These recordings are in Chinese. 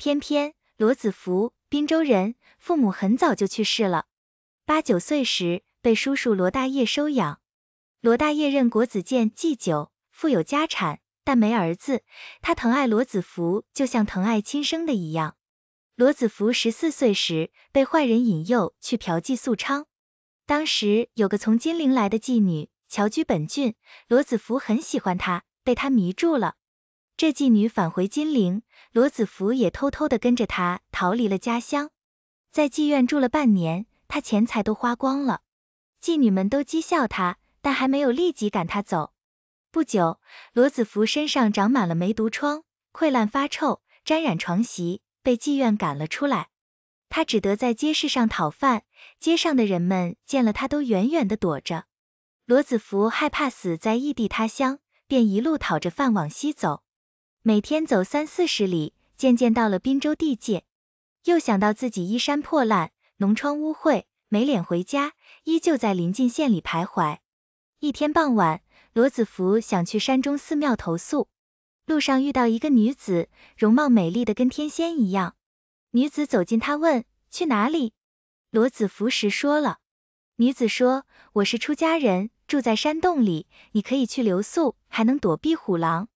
偏偏罗子福，滨州人，父母很早就去世了，八九岁时被叔叔罗大业收养。罗大业任国子监祭酒，富有家产，但没儿子，他疼爱罗子福，就像疼爱亲生的一样。罗子福十四岁时，被坏人引诱去嫖妓宿娼。当时有个从金陵来的妓女，侨居本郡，罗子福很喜欢她，被她迷住了。这妓女返回金陵。罗子福也偷偷的跟着他逃离了家乡，在妓院住了半年，他钱财都花光了，妓女们都讥笑他，但还没有立即赶他走。不久，罗子福身上长满了梅毒疮，溃烂发臭，沾染床席，被妓院赶了出来。他只得在街市上讨饭，街上的人们见了他都远远的躲着。罗子福害怕死在异地他乡，便一路讨着饭往西走。每天走三四十里，渐渐到了滨州地界，又想到自己衣衫破烂，脓疮污秽，没脸回家，依旧在邻近县里徘徊。一天傍晚，罗子福想去山中寺庙投宿，路上遇到一个女子，容貌美丽的跟天仙一样。女子走近他问去哪里，罗子福实说了。女子说我是出家人，住在山洞里，你可以去留宿，还能躲避虎狼。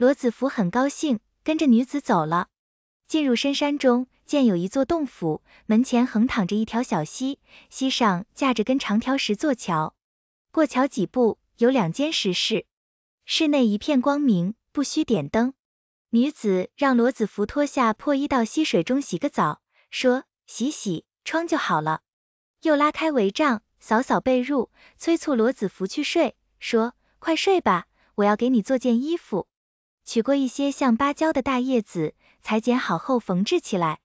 罗子福很高兴，跟着女子走了。进入深山中，见有一座洞府，门前横躺着一条小溪，溪上架着根长条石座桥。过桥几步，有两间石室，室内一片光明，不需点灯。女子让罗子福脱下破衣到溪水中洗个澡，说洗洗疮就好了。又拉开帷帐，扫扫被褥，催促罗子福去睡，说快睡吧，我要给你做件衣服。取过一些像芭蕉的大叶子，裁剪好后缝制起来。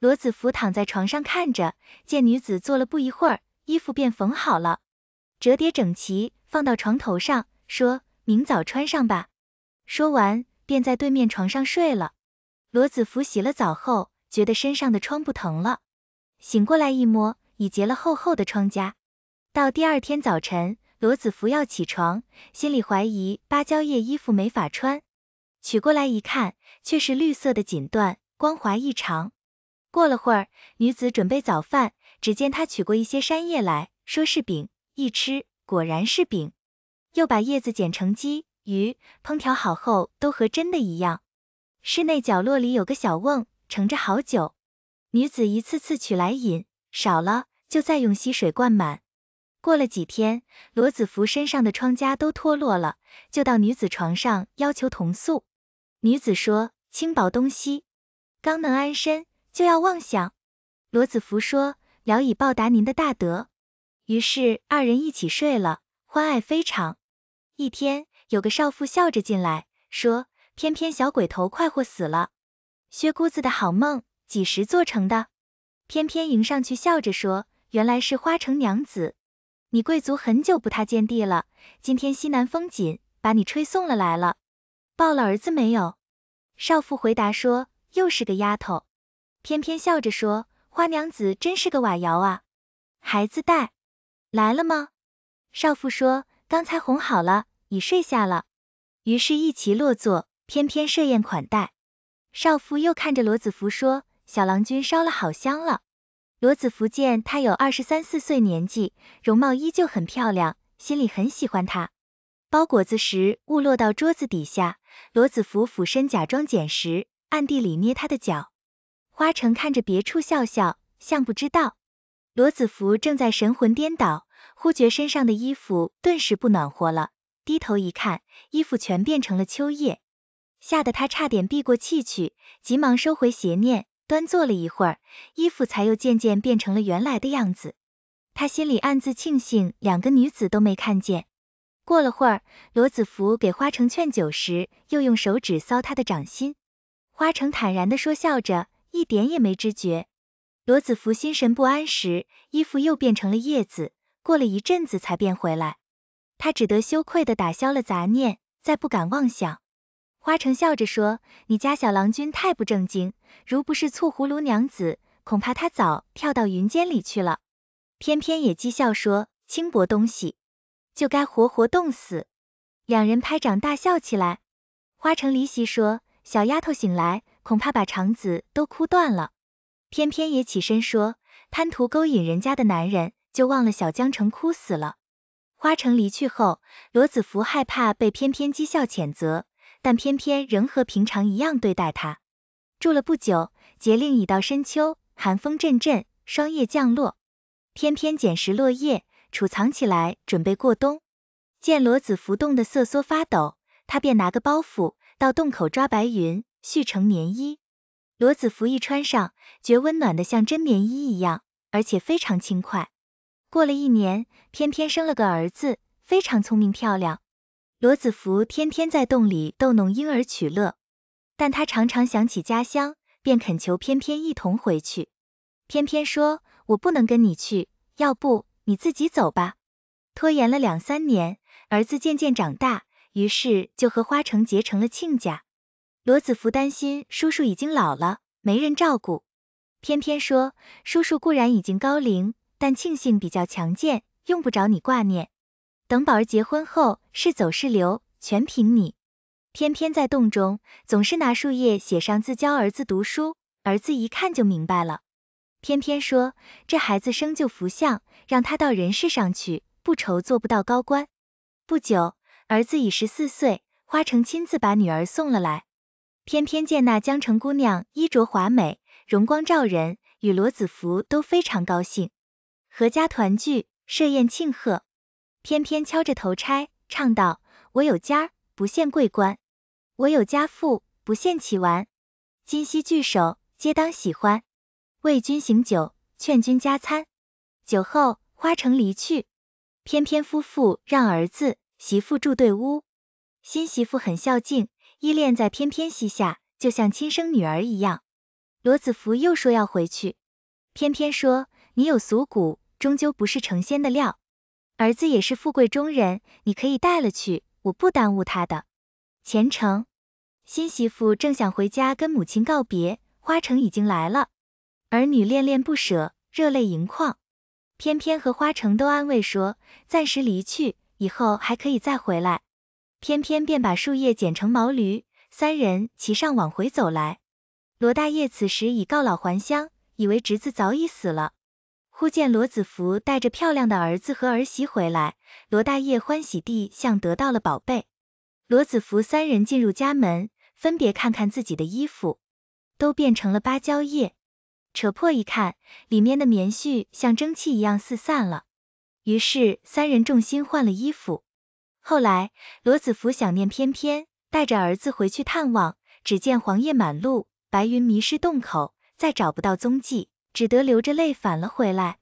罗子福躺在床上看着，见女子坐了不一会儿，衣服便缝好了，折叠整齐放到床头上，说明早穿上吧。说完便在对面床上睡了。罗子福洗了澡后，觉得身上的疮不疼了，醒过来一摸，已结了厚厚的疮痂。到第二天早晨，罗子福要起床，心里怀疑芭蕉叶衣服没法穿。取过来一看，却是绿色的锦缎，光滑异常。过了会儿，女子准备早饭，只见她取过一些山叶来说是饼，一吃果然是饼。又把叶子剪成鸡、鱼，烹调好后都和真的一样。室内角落里有个小瓮，盛着好酒，女子一次次取来饮，少了就再用溪水灌满。过了几天，罗子福身上的疮痂都脱落了，就到女子床上要求同宿。女子说：“轻薄东西，刚能安身，就要妄想。”罗子福说：“聊以报答您的大德。”于是二人一起睡了，欢爱非常。一天，有个少妇笑着进来，说：“偏偏小鬼头快活死了，薛姑子的好梦几时做成的？”偏偏迎上去笑着说：“原来是花城娘子，你贵族很久不踏见地了，今天西南风紧，把你吹送了来了。”抱了儿子没有？少妇回答说，又是个丫头。偏偏笑着说，花娘子真是个瓦窑啊。孩子带来了吗？少妇说，刚才哄好了，已睡下了。于是，一齐落座，偏偏设宴款待。少妇又看着罗子福说，小郎君烧了好香了。罗子福见他有二十三四岁年纪，容貌依旧很漂亮，心里很喜欢他。包裹子时，误落到桌子底下。罗子福俯身假装捡时，暗地里捏他的脚。花城看着别处笑笑，像不知道。罗子福正在神魂颠倒，忽觉身上的衣服顿时不暖和了，低头一看，衣服全变成了秋叶，吓得他差点闭过气去，急忙收回邪念，端坐了一会儿，衣服才又渐渐变成了原来的样子。他心里暗自庆幸，两个女子都没看见。过了会儿，罗子福给花城劝酒时，又用手指搔他的掌心。花城坦然地说笑着，一点也没知觉。罗子福心神不安时，衣服又变成了叶子，过了一阵子才变回来。他只得羞愧地打消了杂念，再不敢妄想。花城笑着说：“你家小郎君太不正经，如不是醋葫芦娘子，恐怕他早跳到云间里去了。”偏偏也讥笑说：“轻薄东西。”就该活活冻死！两人拍掌大笑起来。花城离席说：“小丫头醒来，恐怕把肠子都哭断了。”偏偏也起身说：“贪图勾引人家的男人，就忘了小江城哭死了。”花城离去后，罗子福害怕被偏偏讥笑谴责，但偏偏仍和平常一样对待他。住了不久，节令已到深秋，寒风阵阵，霜叶降落。偏偏捡拾落叶。储藏起来，准备过冬。见罗子福冻得瑟缩发抖，他便拿个包袱到洞口抓白云，续成棉衣。罗子福一穿上，觉温暖的像真棉衣一样，而且非常轻快。过了一年，偏偏生了个儿子，非常聪明漂亮。罗子福天天在洞里逗弄婴儿取乐，但他常常想起家乡，便恳求偏偏一同回去。偏偏说：“我不能跟你去，要不……”你自己走吧。拖延了两三年，儿子渐渐长大，于是就和花城结成了亲家。罗子福担心叔叔已经老了，没人照顾，偏偏说叔叔固然已经高龄，但庆幸比较强健，用不着你挂念。等宝儿结婚后，是走是留，全凭你。偏偏在洞中，总是拿树叶写上自教儿子读书，儿子一看就明白了。偏偏说这孩子生就福相，让他到人世上去，不愁做不到高官。不久，儿子已十四岁，花城亲自把女儿送了来。偏偏见那江城姑娘衣着华美，容光照人，与罗子福都非常高兴，阖家团聚，设宴庆贺。偏偏敲着头钗，唱道：“我有家儿不羡贵官，我有家父不羡起玩。今夕聚首，皆当喜欢。”为君行酒，劝君加餐。酒后花城离去，翩翩夫妇让儿子媳妇住对屋。新媳妇很孝敬，依恋在翩翩膝下，就像亲生女儿一样。罗子福又说要回去，翩翩说你有俗骨，终究不是成仙的料。儿子也是富贵中人，你可以带了去，我不耽误他的前程。新媳妇正想回家跟母亲告别，花城已经来了。儿女恋恋不舍，热泪盈眶。偏偏和花城都安慰说，暂时离去，以后还可以再回来。偏偏便把树叶剪成毛驴，三人骑上往回走来。罗大爷此时已告老还乡，以为侄子早已死了，忽见罗子福带着漂亮的儿子和儿媳回来，罗大爷欢喜地像得到了宝贝。罗子福三人进入家门，分别看看自己的衣服，都变成了芭蕉叶。扯破一看，里面的棉絮像蒸汽一样四散了。于是三人重新换了衣服。后来，罗子福想念翩翩，带着儿子回去探望，只见黄叶满路，白云迷失洞口，再找不到踪迹，只得流着泪返了回来。